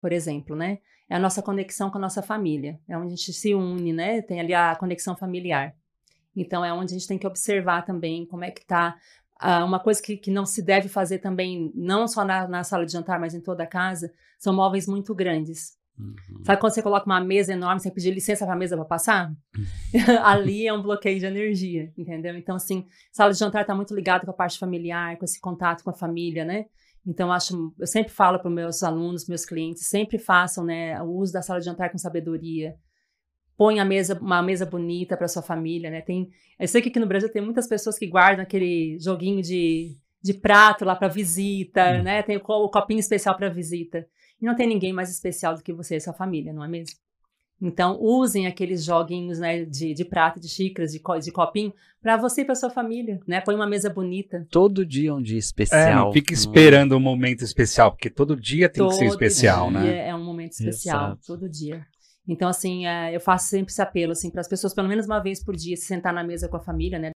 por exemplo, né? É a nossa conexão com a nossa família, é onde a gente se une, né? Tem ali a conexão familiar. Então é onde a gente tem que observar também como é que tá. Ah, uma coisa que, que não se deve fazer também, não só na, na sala de jantar, mas em toda a casa, são móveis muito grandes. Uhum. Sabe quando você coloca uma mesa enorme, você pedir licença para a mesa para passar? Uhum. Ali é um bloqueio de energia, entendeu? Então, assim, sala de jantar está muito ligado com a parte familiar, com esse contato com a família, né? Então, acho, eu sempre falo para os meus alunos, meus clientes, sempre façam né, o uso da sala de jantar com sabedoria. Põe a mesa, uma mesa bonita para sua família, né? Tem, eu sei que aqui no Brasil tem muitas pessoas que guardam aquele joguinho de, de prato lá para visita, hum. né? Tem o, o copinho especial para visita. E não tem ninguém mais especial do que você e sua família, não é mesmo? Então, usem aqueles joguinhos né, de, de prata, de xícaras, de, co, de copinho, para você e para sua família, né? Põe uma mesa bonita. Todo dia é um dia especial. É, não fique esperando um momento especial, porque todo dia tem todo que ser especial, né? É um momento especial, Exato. todo dia. Então, assim, é, eu faço sempre esse apelo, assim, para as pessoas, pelo menos uma vez por dia, se sentar na mesa com a família, né?